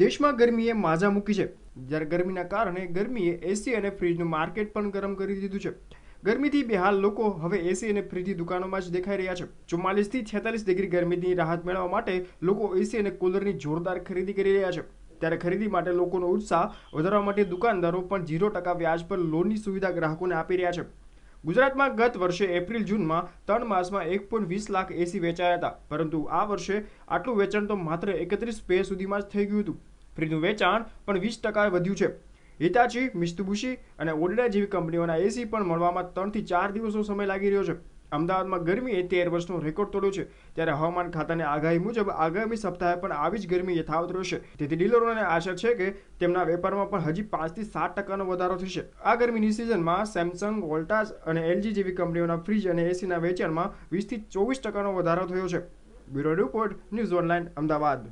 દેશમાં ગરમીએ માજા મૂકી છે જ્યારે ગરમીના કારણે ગરમીએ એસી અને ફ્રિજનું માર્કેટ પણ ગરમ કરી દીધું છે ગરમીથી બેહાલ લોકો હવે એસી અને ફ્રીજની દુકાનોમાં જ દેખાઈ રહ્યા છે ચુમ્માલીસથી છેતાલીસ ડિગ્રી ગરમીની રાહત મેળવવા માટે લોકો એસી અને કુલરની જોરદાર ખરીદી કરી રહ્યા છે ત્યારે ખરીદી માટે લોકોનો ઉત્સાહ વધારવા માટે દુકાનદારો પણ ઝીરો ટકા વ્યાજ પર લોનની સુવિધા ગ્રાહકોને આપી રહ્યા છે ગુજરાતમાં ગત વર્ષે એપ્રિલ જૂનમાં ત્રણ માસમાં એક પોઈન્ટ વીસ લાખ એસી વેચાયા હતા પરંતુ આ વર્ષે આટલું વેચાણ તો માત્ર એકત્રીસ પે સુધીમાં જ થઈ ગયું હતું ફ્રીજનું વેચાણ પણ વીસ ટકા વધ્યું છે હિતાચી મિસ્તુબુશી અને ઓડિડા જેવી કંપનીઓના એસી પણ મળવામાં ત્રણથી ચાર દિવસનો સમય લાગી રહ્યો છે અમદાવાદમાં ગરમીએ તેર વર્ષનો રેકોર્ડ તોડ્યો છે ત્યારે હવામાન ખાતાની આગાહી મુજબ આગામી સપ્તાહે પણ આવી જ ગરમી યથાવત રહેશે તેથી ડીલરોને આશા છે કે તેમના વેપારમાં પણ હજી પાંચથી સાત ટકાનો વધારો થશે આ ગરમીની સિઝનમાં સેમસંગ વોલ્ટાસ અને એલજી જેવી કંપનીઓના ફ્રીજ અને એસીના વેચાણમાં વીસથી ચોવીસ ટકાનો વધારો થયો છે bureau report news online Ahmedabad